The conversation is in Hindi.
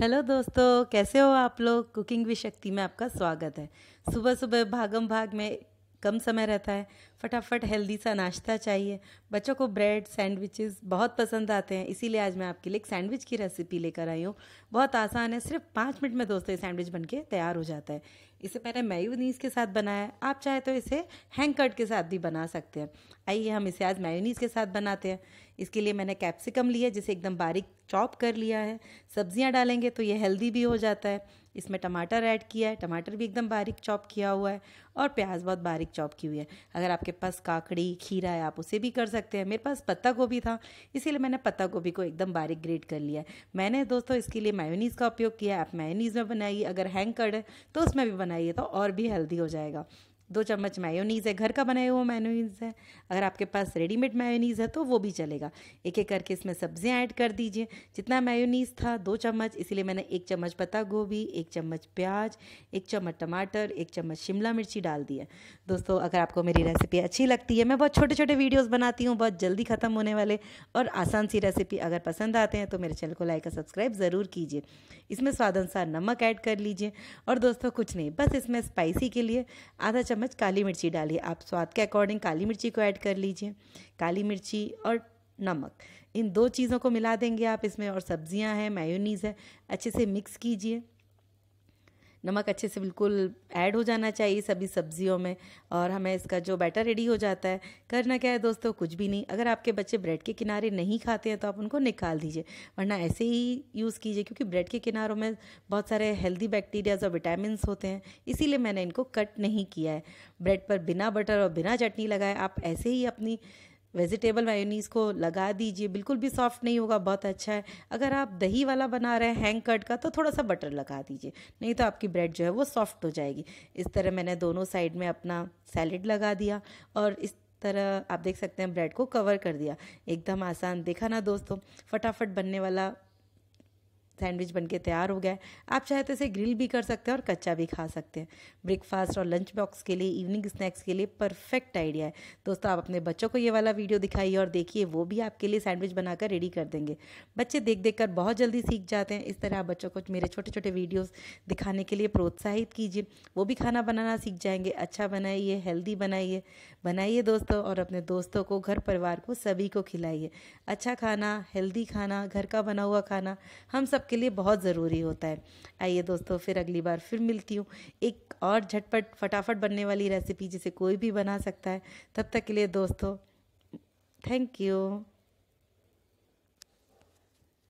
हेलो दोस्तों कैसे हो आप लोग कुकिंग विशक्ति शक्ति में आपका स्वागत है सुबह सुबह भागम भाग में कम समय रहता है फटाफट हेल्दी सा नाश्ता चाहिए बच्चों को ब्रेड सैंडविचेस बहुत पसंद आते हैं इसीलिए आज मैं आपके लिए एक सैंडविच की रेसिपी लेकर आई हूँ बहुत आसान है सिर्फ पाँच मिनट में दोस्तों ये सैंडविच बन के तैयार हो जाता है इसे मैंने मैयूनीज़ के साथ बनाया है आप चाहे तो इसे हैंग कट के साथ भी बना सकते हैं आइए हम इसे आज मैयूनीज़ के साथ बनाते हैं इसके लिए मैंने कैप्सिकम लिया जिसे एकदम बारीक चॉप कर लिया है सब्जियां डालेंगे तो ये हेल्दी भी हो जाता है इसमें टमाटर ऐड किया है टमाटर भी एकदम बारीक चॉप किया हुआ है और प्याज बहुत बारीक चॉप की हुई है अगर आप आपके पास काकड़ी खीरा है आप उसे भी कर सकते हैं मेरे पास पत्ता गोभी था इसीलिए मैंने पत्ता गोभी को एकदम बारीक ग्रेट कर लिया है मैंने दोस्तों इसके लिए मायोनीज़ का उपयोग किया आप मायोनीज़ में बनाइए अगर हैंग कर्ड है तो उसमें भी बनाइए तो और भी हेल्दी हो जाएगा दो चम्मच मेयोनीज़ है घर का बनाया हुआ मेयोनीज़ है अगर आपके पास रेडीमेड मेयोनीज़ है तो वो भी चलेगा एक एक करके इसमें सब्जियां ऐड कर दीजिए जितना मेयोनीज़ था दो चम्मच इसीलिए मैंने एक चम्मच पत्ता गोभी एक चम्मच प्याज एक चम्मच टमाटर एक चम्मच शिमला मिर्ची डाल दी है दोस्तों अगर आपको मेरी रेसिपी अच्छी लगती है मैं बहुत छोटे छोटे वीडियोज़ बनाती हूँ बहुत जल्दी ख़त्म होने वाले और आसान सी रेसिपी अगर पसंद आते हैं तो मेरे चैनल को लाइक और सब्सक्राइब ज़रूर कीजिए इसमें स्वाद अनुसार नमक ऐड कर लीजिए और दोस्तों कुछ नहीं बस इसमें स्पाइसी के लिए आधा चम्मच चम्मच काली मिर्ची डालिए आप स्वाद के अकॉर्डिंग काली मिर्ची को ऐड कर लीजिए काली मिर्ची और नमक इन दो चीज़ों को मिला देंगे आप इसमें और सब्जियां हैं मेयोनीज़ है अच्छे से मिक्स कीजिए नमक अच्छे से बिल्कुल ऐड हो जाना चाहिए सभी सब्जियों में और हमें इसका जो बैटर रेडी हो जाता है करना क्या है दोस्तों कुछ भी नहीं अगर आपके बच्चे ब्रेड के किनारे नहीं खाते हैं तो आप उनको निकाल दीजिए वरना ऐसे ही यूज़ कीजिए क्योंकि ब्रेड के किनारों में बहुत सारे हेल्दी बैक्टीरियाज और विटामिन होते हैं इसीलिए मैंने इनको कट नहीं किया है ब्रेड पर बिना बटर और बिना चटनी लगाए आप ऐसे ही अपनी वेजिटेबल मायोनीज़ को लगा दीजिए बिल्कुल भी सॉफ्ट नहीं होगा बहुत अच्छा है अगर आप दही वाला बना रहे हैं हैंग कट का तो थोड़ा सा बटर लगा दीजिए नहीं तो आपकी ब्रेड जो है वो सॉफ्ट हो जाएगी इस तरह मैंने दोनों साइड में अपना सैलड लगा दिया और इस तरह आप देख सकते हैं ब्रेड को कवर कर दिया एकदम आसान देखा ना दोस्तों फटाफट बनने वाला सैंडविच बन के तैयार हो गया है आप चाहे तो इसे ग्रिल भी कर सकते हैं और कच्चा भी खा सकते हैं ब्रेकफास्ट और लंच बॉक्स के लिए इवनिंग स्नैक्स के लिए परफेक्ट आइडिया है दोस्तों आप अपने बच्चों को ये वाला वीडियो दिखाइए और देखिए वो भी आपके लिए सैंडविच बनाकर रेडी कर देंगे बच्चे देख देख कर बहुत जल्दी सीख जाते हैं इस तरह आप बच्चों को मेरे छोटे छोटे वीडियोज़ दिखाने के लिए प्रोत्साहित कीजिए वो भी खाना बनाना सीख जाएंगे अच्छा बनाइए हेल्दी बनाइए बनाइए दोस्तों और अपने दोस्तों को घर परिवार को सभी को खिलाइए अच्छा खाना हेल्दी खाना घर का बना हुआ खाना हम सब सबके लिए बहुत ज़रूरी होता है आइए दोस्तों फिर अगली बार फिर मिलती हूँ एक और झटपट फटाफट बनने वाली रेसिपी जिसे कोई भी बना सकता है तब तक के लिए दोस्तों थैंक यू